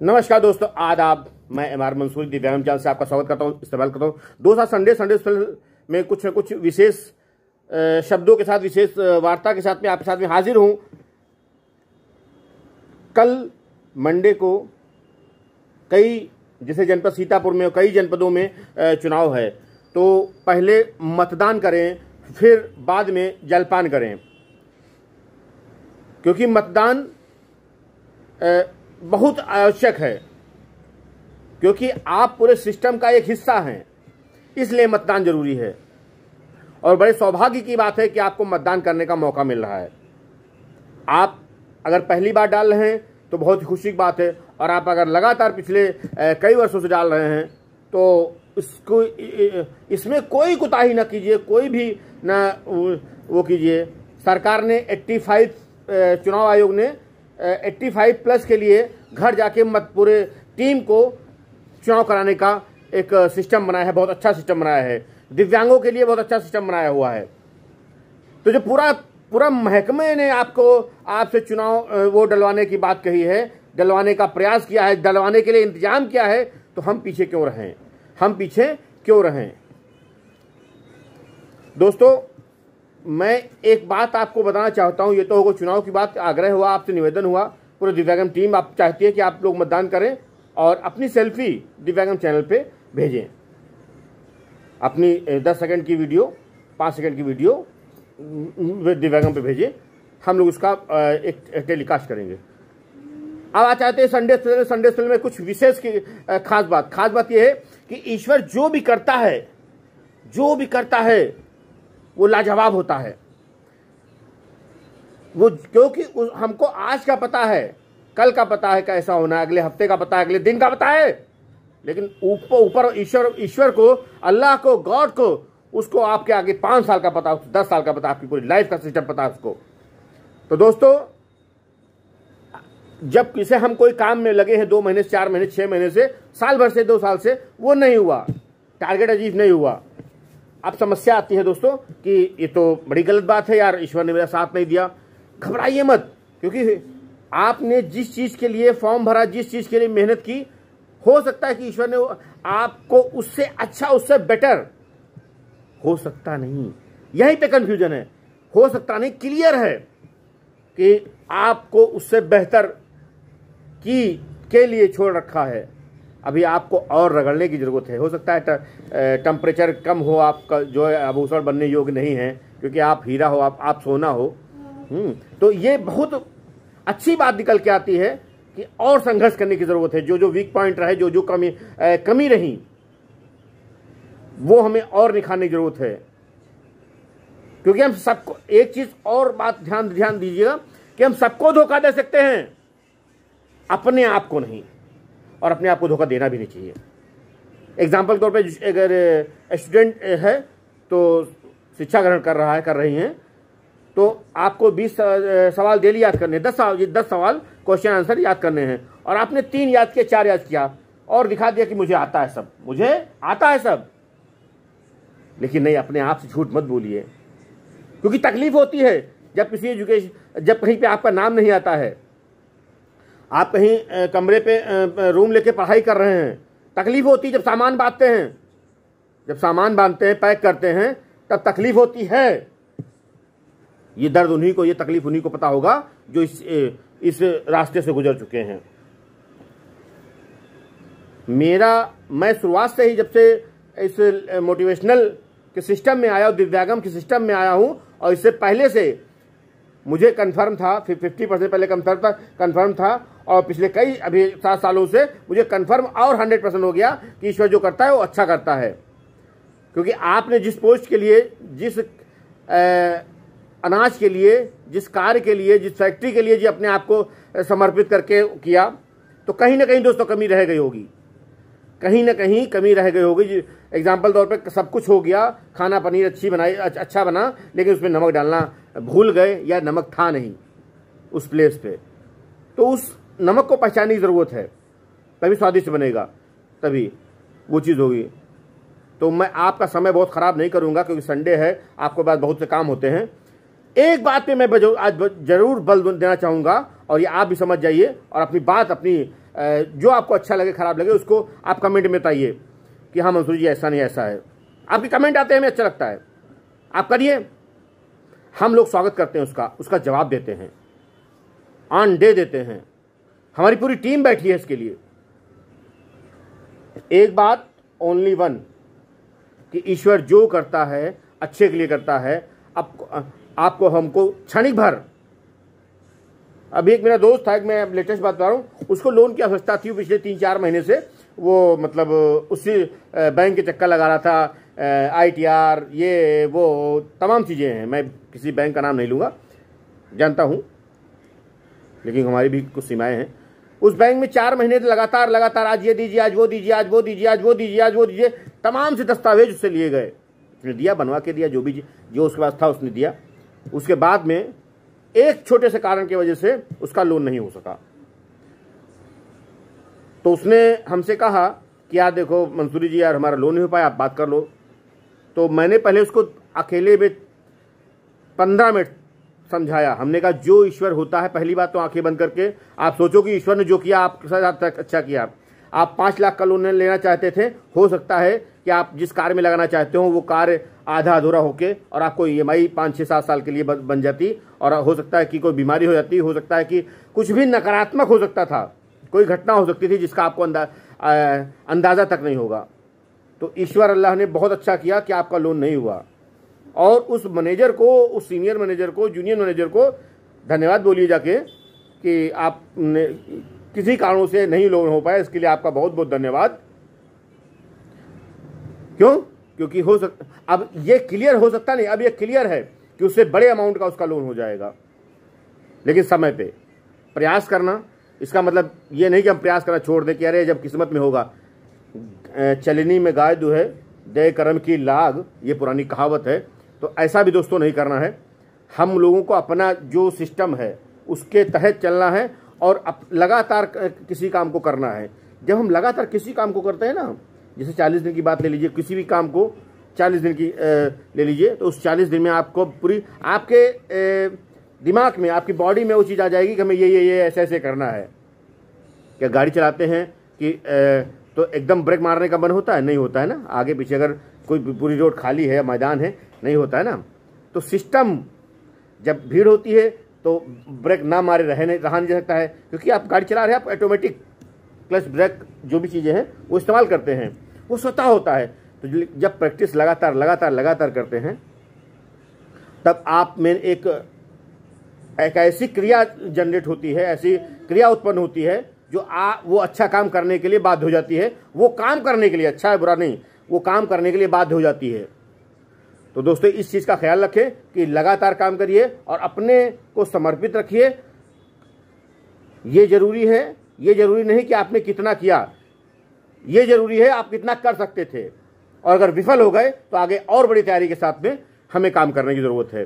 नमस्कार दोस्तों आदाब मैं एम आर मंसूर दिव्यांग चैनल से आपका स्वागत करता हूँ इस्तेमाल करता हूँ दोस्तों संडे संडे में कुछ न कुछ विशेष शब्दों के साथ विशेष वार्ता के साथ में आपके साथ में हाजिर हूं कल मंडे को कई जैसे जनपद सीतापुर में और कई जनपदों में चुनाव है तो पहले मतदान करें फिर बाद में जलपान करें क्योंकि मतदान बहुत आवश्यक है क्योंकि आप पूरे सिस्टम का एक हिस्सा हैं इसलिए मतदान जरूरी है और बड़े सौभाग्य की बात है कि आपको मतदान करने का मौका मिल रहा है आप अगर पहली बार डाल रहे हैं तो बहुत ही खुशी की बात है और आप अगर लगातार पिछले कई वर्षों से डाल रहे हैं तो इसको इसमें कोई कोताही ना कीजिए कोई भी ना वो कीजिए सरकार ने 85 चुनाव आयोग ने 85 प्लस के लिए घर जाके मत पूरे टीम को चुनाव कराने का एक सिस्टम बनाया है बहुत अच्छा सिस्टम बनाया है दिव्यांगों के लिए बहुत अच्छा सिस्टम बनाया हुआ है तो जो पूरा पूरा महकमे ने आपको आपसे चुनाव वो डलवाने की बात कही है डलवाने का प्रयास किया है डलवाने के लिए इंतजाम किया है तो हम पीछे क्यों रहें हम पीछे क्यों रहें दोस्तों मैं एक बात आपको बताना चाहता हूँ ये तो होगा चुनाव की बात आग्रह हुआ आपसे निवेदन हुआ पूरे दिव्यांगम टीम आप चाहती है कि आप लोग मतदान करें और अपनी सेल्फी दिव्यांगम चैनल पे भेजें अपनी दस सेकंड की वीडियो पाँच सेकंड की वीडियो दिव्यांगम पे भेजें हम लोग उसका एक टेलीकास्ट करेंगे अब आ चाहते हैं संडे स्थल संडे स्थल में कुछ विशेष की खास बात खास बात यह है कि ईश्वर जो भी करता है जो भी करता है वो लाजवाब होता है वो क्योंकि हमको आज का पता है कल का पता है कैसा होना है अगले हफ्ते का पता है अगले दिन का पता है लेकिन ऊपर ईश्वर ईश्वर को अल्लाह को गॉड को उसको आपके आगे पांच साल का पता दस साल का पता आपकी पूरी लाइफ का सिस्टम पता है उसको तो दोस्तों जब किसे हम कोई काम में लगे हैं दो महीने से चार महीने छह महीने से साल भर से दो साल से वो नहीं हुआ टारगेट अचीव नहीं हुआ अब समस्या आती है दोस्तों कि ये तो बड़ी गलत बात है यार ईश्वर ने मेरा साथ नहीं दिया घबराइए मत क्योंकि आपने जिस चीज़ के लिए फॉर्म भरा जिस चीज़ के लिए मेहनत की हो सकता है कि ईश्वर ने आपको उससे अच्छा उससे बेटर हो सकता नहीं यहीं पे कंफ्यूजन है हो सकता नहीं क्लियर है कि आपको उससे बेहतर की के लिए छोड़ रखा है अभी आपको और रगड़ने की ज़रूरत है हो सकता है टेम्परेचर कम हो आपका जो है आभूषण बनने योग्य नहीं है क्योंकि आप हीरा हो आप आप सोना हो हम्म, तो ये बहुत अच्छी बात निकल के आती है कि और संघर्ष करने की ज़रूरत है जो जो वीक पॉइंट रहे जो जो कमी ए, कमी रही वो हमें और निखारने की ज़रूरत है क्योंकि हम सबको एक चीज़ और बात ध्यान ध्यान दीजिएगा कि हम सबको धोखा दे सकते हैं अपने आप को नहीं और अपने आप को धोखा देना भी नहीं चाहिए एग्जाम्पल के तौर पर अगर स्टूडेंट है तो शिक्षा ग्रहण कर रहा है कर रही हैं तो आपको 20 सवाल डेली याद करने दस सवाल दस सवाल क्वेश्चन आंसर याद करने हैं और आपने तीन याद किया चार याद किया और दिखा दिया कि मुझे आता है सब मुझे आता है सब लेकिन नहीं अपने आप से झूठ मत बोलिए क्योंकि तकलीफ होती है जब किसी एजुकेशन जब कहीं पे आपका नाम नहीं आता है आप कहीं कमरे पे रूम लेके पढ़ाई कर रहे हैं तकलीफ होती जब सामान बांधते हैं जब सामान बांधते हैं पैक करते हैं तब तकलीफ होती है ये दर्द उन्हीं को ये तकलीफ उन्हीं को पता होगा जो इस इस रास्ते से गुजर चुके हैं मेरा मैं शुरुआत से ही जब से इस मोटिवेशनल के सिस्टम में आया हूँ दिव्यागम के सिस्टम में आया हूँ और इससे पहले से मुझे कन्फर्म था फिफ्टी परसेंट पहले कन्फर्म था कन्फर्म था और पिछले कई अभी सात सालों से मुझे कन्फर्म और हंड्रेड परसेंट हो गया कि ईश्वर जो करता है वो अच्छा करता है क्योंकि आपने जिस पोस्ट के लिए जिस ए, अनाज के लिए जिस कार्य के लिए जिस फैक्ट्री के लिए जी अपने आप को समर्पित करके किया तो कहीं ना कहीं दोस्तों कमी रह गई होगी कहीं ना कहीं कमी रह गई होगी एग्जाम्पल तौर पे सब कुछ हो गया खाना पनीर अच्छी बनाई अच्छा बना लेकिन उसमें नमक डालना भूल गए या नमक था नहीं उस प्लेस पे तो उस नमक को पहचानने की ज़रूरत है तभी स्वादिष्ट बनेगा तभी वो चीज़ होगी तो मैं आपका समय बहुत ख़राब नहीं करूँगा क्योंकि संडे है आपके पास बहुत से काम होते हैं एक बात पे मैं आज जरूर बल देना चाहूँगा और ये आप भी समझ जाइए और अपनी बात अपनी जो आपको अच्छा लगे खराब लगे उसको आप कमेंट में बताइए कि हाँ मंसूर जी ऐसा नहीं ऐसा है आपके कमेंट आते हैं हमें अच्छा लगता है आप करिए हम लोग स्वागत करते हैं उसका उसका जवाब देते हैं ऑन डे देते हैं हमारी पूरी टीम बैठी है इसके लिए एक बात ओनली वन कि ईश्वर जो करता है अच्छे के लिए करता है आपको आपको हमको क्षणिक भर अभी एक मेरा दोस्त था एक मैं लेटेस्ट बात बता रहा हूँ उसको लोन की आवश्यकता थी पिछले तीन चार महीने से वो मतलब उसी बैंक के चक्कर लगा रहा था आईटीआर ये वो तमाम चीज़ें हैं मैं किसी बैंक का नाम नहीं लूँगा जानता हूँ लेकिन हमारी भी कुछ सीमाएं हैं उस बैंक में चार महीने लगातार लगातार आज ये दीजिए आज वो दीजिए आज वो दीजिए आज वो दीजिए आज वो दीजिए तमाम से दस्तावेज उससे लिए गए उसने दिया बनवा के दिया जो भी जो उसके पास था उसने दिया उसके बाद में एक छोटे से कारण की वजह से उसका लोन नहीं हो सका तो उसने हमसे कहा कि यार देखो मंसूरी जी यार हमारा लोन नहीं हो पाया आप बात कर लो तो मैंने पहले उसको अकेले में पंद्रह मिनट समझाया हमने कहा जो ईश्वर होता है पहली बात तो आंखें बंद करके आप सोचो कि ईश्वर ने जो किया आपके साथ आप अच्छा किया आप पाँच लाख का लोन लेना चाहते थे हो सकता है कि आप जिस कार में लगाना चाहते हो वो कार आधा अधूरा होके और आपको ई e एम आई पाँच छः सात साल के लिए बन जाती और हो सकता है कि कोई बीमारी हो जाती हो सकता है कि कुछ भी नकारात्मक हो सकता था कोई घटना हो सकती थी जिसका आपको अंदा, आ, अंदाज़ा तक नहीं होगा तो ईश्वर अल्लाह ने बहुत अच्छा किया कि आपका लोन नहीं हुआ और उस मैनेजर को उस सीनियर मैनेजर को जूनियर मैनेजर को धन्यवाद बोलिए जाके कि आप किसी कारणों से नहीं लोन हो पाया इसके लिए आपका बहुत बहुत धन्यवाद क्यों क्योंकि हो सक अब ये क्लियर हो सकता नहीं अब ये क्लियर है कि उससे बड़े अमाउंट का उसका लोन हो जाएगा लेकिन समय पे प्रयास करना इसका मतलब ये नहीं कि हम प्रयास करना छोड़ दें कि अरे जब किस्मत में होगा चलनी में गाय दुहे दे कर्म की लाग ये पुरानी कहावत है तो ऐसा भी दोस्तों नहीं करना है हम लोगों को अपना जो सिस्टम है उसके तहत चलना है और लगातार किसी काम को करना है जब हम लगातार किसी काम को करते हैं ना जैसे चालीस दिन की बात ले लीजिए किसी भी काम को चालीस दिन की ले लीजिए तो उस चालीस दिन में आपको पूरी आपके दिमाग में आपकी बॉडी में वो चीज़ आ जाएगी कि हमें ये ये ये ऐसे ऐसे करना है क्या गाड़ी चलाते हैं कि तो एकदम ब्रेक मारने का मन होता है नहीं होता है ना आगे पीछे अगर कोई पूरी रोड खाली है मैदान है नहीं होता है ना तो सिस्टम जब भीड़ होती है तो ब्रेक ना मारे रह नहीं रहा नहीं जा सकता है क्योंकि आप गाड़ी चला रहे हैं आप ऑटोमेटिक क्लच ब्रेक जो भी चीज़ें हैं वो इस्तेमाल करते हैं वो स्वतः होता है तो जब प्रैक्टिस लगातार लगातार लगातार करते हैं तब आप में एक एक ऐसी क्रिया जनरेट होती है ऐसी क्रिया उत्पन्न होती है जो आ वो अच्छा काम करने के लिए बाध्य हो जाती है वो काम करने के लिए अच्छा है बुरा नहीं वो काम करने के लिए बाध्य हो जाती है तो दोस्तों इस चीज़ का ख्याल रखें कि लगातार काम करिए और अपने को समर्पित रखिए ये जरूरी है ये जरूरी नहीं कि आपने कितना किया ये जरूरी है आप कितना कर सकते थे और अगर विफल हो गए तो आगे और बड़ी तैयारी के साथ में हमें काम करने की ज़रूरत है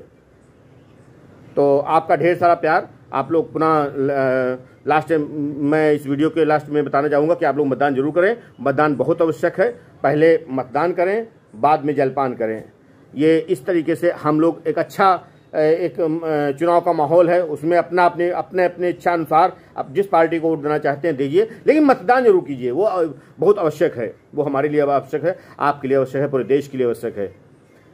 तो आपका ढेर सारा प्यार आप लोग पुनः लास्ट मैं इस वीडियो के लास्ट में बताना चाहूँगा कि आप लोग मतदान जरूर करें मतदान बहुत आवश्यक है पहले मतदान करें बाद में जलपान करें ये इस तरीके से हम लोग एक अच्छा एक चुनाव का माहौल है उसमें अपना अपने अपने अपने इच्छा अनुसार आप जिस पार्टी को वोट देना चाहते हैं दीजिए लेकिन मतदान जरूर कीजिए वो बहुत आवश्यक है वो हमारे लिए आवश्यक है आपके लिए आवश्यक है पूरे देश के लिए आवश्यक है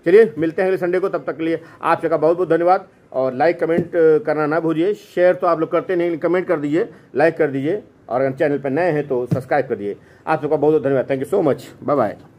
चलिए मिलते हैं अगले संडे को तब तक के लिए आप सबका बहुत बहुत धन्यवाद और लाइक कमेंट करना ना भूलिए शेयर तो आप लोग करते नहीं कमेंट कर दीजिए लाइक कर दीजिए और अगर चैनल पर नए हैं तो सब्सक्राइब कर दिए आप सबका बहुत बहुत धन्यवाद thank you so much bye bye